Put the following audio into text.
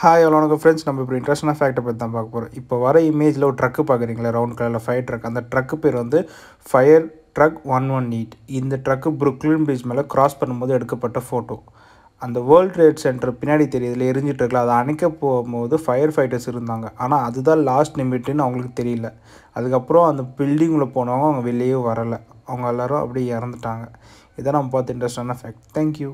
hi அவ்வளோ வணக்கம் friends நம்ம இப்போ இன்ட்ரெஸ்டான ஃபேக்டை பற்றி தான் பார்க்க போகிறோம் இப்போ வர இமேஜில் ஒரு ட்ரக்கு பார்க்குறீங்களா ரவுண்ட் கலரில் ஃபயர் ட்ரக் அந்த ட்ரக்கு பேர் வந்து fire truck one one eight இந்த ட்ரக்கு புருக்லின் பிரிட்ஜ் மேலே கிராஸ் பண்ணும்போது எடுக்கப்பட்ட ஃபோட்டோ அந்த வேர்ல்ட் ட்ரேட் சென்டர் பின்னாடி தெரியுதுல எரிஞ்சிட்டு இருக்கல அதை அணைக்க போகும்போது ஃபயர் ஃபைட்டர்ஸ் இருந்தாங்க ஆனால் அதுதான் லாஸ்ட் நிமிட்டுன்னு அவங்களுக்கு தெரியல அதுக்கப்புறம் அந்த பில்டிங்கில் போனவங்க அவங்க வெளியே வரலை அவங்க எல்லோரும் அப்படியே இறந்துட்டாங்க இதான் நம்ம பார்த்து இன்ட்ரெஸ்டான ஃபேக்ட் தேங்க்யூ